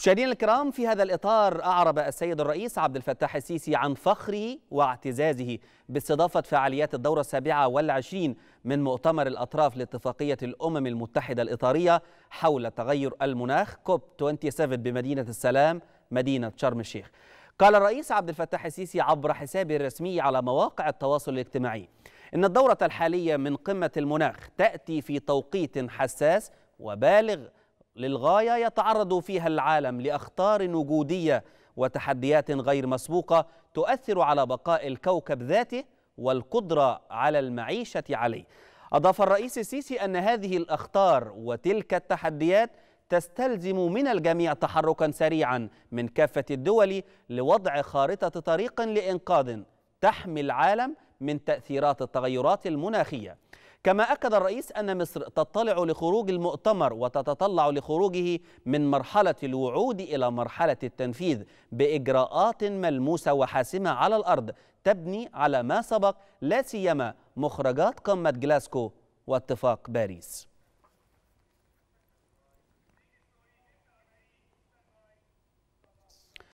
مشاهدينا الكرام في هذا الإطار أعرب السيد الرئيس عبد الفتاح السيسي عن فخره واعتزازه باستضافة فعاليات الدورة السابعة والعشرين من مؤتمر الأطراف لاتفاقية الأمم المتحدة الإطارية حول تغير المناخ كوب 27 بمدينة السلام مدينة شرم الشيخ قال الرئيس عبد الفتاح السيسي عبر حسابه الرسمي على مواقع التواصل الاجتماعي إن الدورة الحالية من قمة المناخ تأتي في توقيت حساس وبالغ للغايه يتعرض فيها العالم لاخطار وجوديه وتحديات غير مسبوقه تؤثر على بقاء الكوكب ذاته والقدره على المعيشه عليه. اضاف الرئيس السيسي ان هذه الاخطار وتلك التحديات تستلزم من الجميع تحركا سريعا من كافه الدول لوضع خارطه طريق لانقاذ تحمي العالم من تاثيرات التغيرات المناخيه. كما أكد الرئيس أن مصر تطلع لخروج المؤتمر وتتطلع لخروجه من مرحلة الوعود إلى مرحلة التنفيذ بإجراءات ملموسة وحاسمة على الأرض تبني على ما سبق لا سيما مخرجات قمة جلاسكو واتفاق باريس